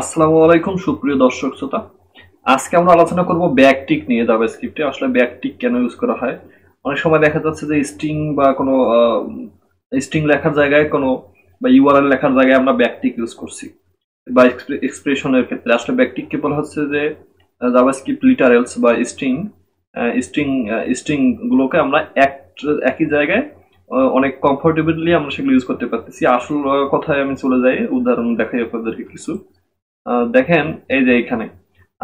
আসসালামু আলাইকুম সুপ্রিয় দর্শক শ্রোতা আজকে আমরা আলোচনা করব ব্যাকটিক নিয়ে জাভাস্ক্রিপ্টে আসলে ব্যাকটিক কেন ইউজ করা হয় অনেক সময় দেখা যাচ্ছে যে স্ট্রিং বা কোনো স্ট্রিং লেখার জায়গায় কোনো বা ইউআরএল লেখার জায়গায় আমরা ব্যাকটিক ইউজ করছি বা এক্সপ্রেশনের ক্ষেত্রে আসলে ব্যাকটিককে বলা হচ্ছে যে জাভাস্ক্রিপ্ট লিটারেলস বা স্ট্রিং স্ট্রিং স্ট্রিংগুলোকে আমরা এক একই জায়গায় অনেক কমফোর্টেবলি আমরা সেগুলো ইউজ করতে পারতেছি আসল কথায় আমি চলে যাই উদাহরণ দেখাই আপনাদেরকে কিছু দেখেন এই যে এখানে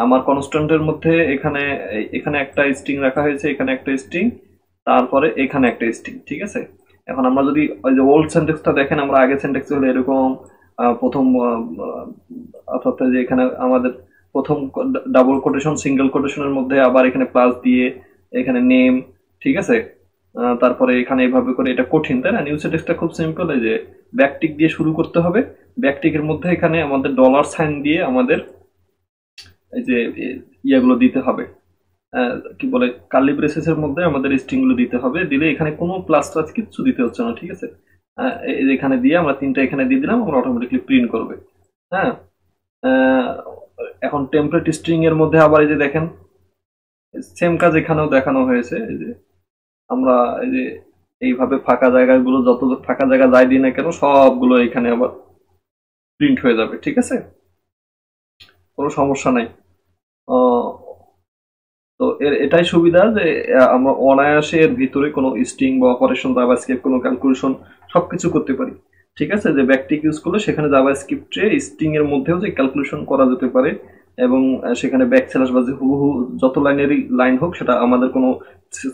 আমার কনস্ট্যান্টের মধ্যে এখানে এখানে একটা স্ট্রিং রাখা হয়েছে এখানে একটা স্ট্রিং তারপরে এখানে একটা স্ট্রিং ঠিক আছে এখন আমরা যদি ওই যে ওল্ড সেন্টেক্সটা দেখেন আমরা আগে সেন্টেক্স হলে এরকম প্রথম অর্থাৎ যে এখানে আমাদের প্রথম ডাবল কোটেশন সিঙ্গেল কোটেশনের মধ্যে আবার এখানে প্লাস দিয়ে এখানে নেম ঠিক আছে তারপরে এখানে এভাবে করে এটা কঠিন তাই না নিউজ টেক্সটা খুব সিম্পল এই যে ব্যাকটিক দিয়ে শুরু করতে হবে ব্যাকটিকের মধ্যে এখানে আমাদের ডলার সাইন দিয়ে আমাদের এই যে ইয়েগুলো দিতে হবে কি বলে কার্লি ব্রেসেসের মধ্যে আমাদের স্ট্রিংগুলো দিতে হবে দিলে এখানে কোনো প্লাস টাচ কিচ্ছু দিতে হচ্ছে না ঠিক আছে এখানে দিয়ে আমরা তিনটা এখানে দিয়ে দিলাম আমরা অটোমেটিকলি প্রিন্ট করবে হ্যাঁ এখন টেম্পারেট স্ট্রিং এর মধ্যে আবার এই যে দেখেন সেম কাজ এখানেও দেখানো হয়েছে এই যে আমরা এই যে এইভাবে ফাঁকা জায়গাগুলো যত ফাঁকা জায়গা যাই দিই না কেন সবগুলো এখানে আবার প্রিন্ট হয়ে যাবে ঠিক আছে কোনো সমস্যা নাই তো এর এটাই সুবিধা যে আমরা অনায়াসে এর ভিতরে কোনো স্টিং বা অপারেশন জাভা স্কেপ কোনো ক্যালকুলেশন সব কিছু করতে পারি ঠিক আছে যে ব্যাকটিক ইউজ করলে সেখানে জাভা স্ক্রিপ্টে স্টিং এর মধ্যেও যে ক্যালকুলেশন করা যেতে পারে এবং সেখানে ব্যাক স্ল্যাশ বা হুবহু যত লাইনেরই লাইন হোক সেটা আমাদের কোনো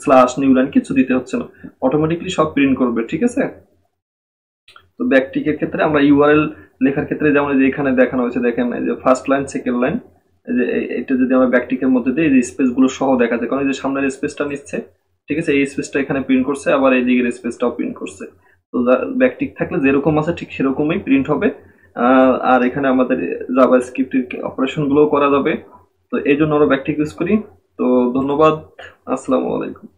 স্ল্যাশ নিউ লাইন কিছু দিতে হচ্ছে না অটোমেটিকলি সব প্রিন্ট করবে ঠিক আছে তো ব্যাকটিকের ক্ষেত্রে আমরা ইউআরএল লেখার ক্ষেত্রে যেমন যে এখানে দেখানো হয়েছে দেখেন যে ফার্স্ট লাইন সেকেন্ড লাইন যে এটা যদি আমরা ব্যাকটিকের মধ্যে দিই যে স্পেসগুলো সহ দেখা যায় কারণ এই যে সামনের স্পেসটা নিচ্ছে ঠিক আছে এই স্পেসটা এখানে প্রিন্ট করছে আবার এই দিকের স্পেসটাও প্রিন্ট করছে তো ব্যাকটিক থাকলে যেরকম আছে ঠিক সেরকমই প্রিন্ট হবে আর এখানে আমাদের জাভা স্ক্রিপ্টের অপারেশনগুলোও করা যাবে তো এই জন্য আমরা ব্যাকটিক ইউজ করি তো ধন্যবাদ আসসালামু আলাইকুম